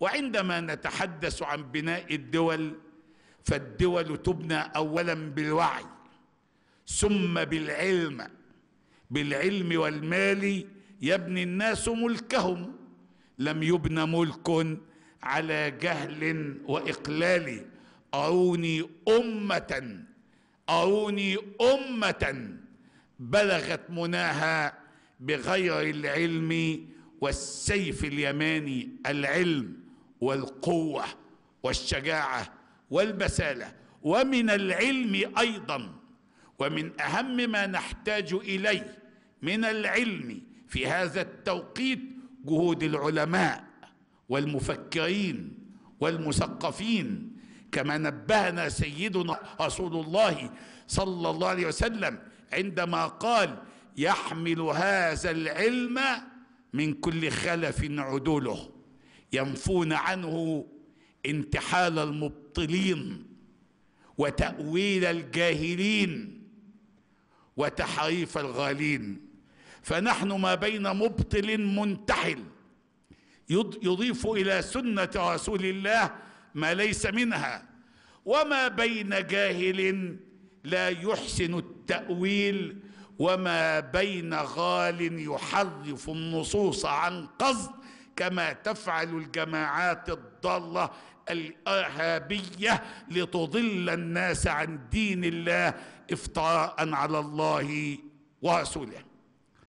وعندما نتحدث عن بناء الدول فالدول تبنى اولا بالوعي ثم بالعلم بالعلم والمال يبني الناس ملكهم لم يبنى ملك على جهل واقلال اروني امه اروني امه بلغت مناها بغير العلم والسيف اليماني العلم والقوه والشجاعه والبساله ومن العلم ايضا ومن اهم ما نحتاج اليه من العلم في هذا التوقيت جهود العلماء والمفكرين والمثقفين كما نبهنا سيدنا رسول الله صلى الله عليه وسلم عندما قال يحمل هذا العلم من كل خلف عدوله ينفون عنه انتحال المبطلين وتأويل الجاهلين وتحريف الغالين فنحن ما بين مبطل منتحل يضيف إلى سنة رسول الله ما ليس منها وما بين جاهل لا يحسن التأويل وما بين غال يحرف النصوص عن قصد كما تفعل الجماعات الضاله الارهابيه لتضل الناس عن دين الله افتراء على الله ورسوله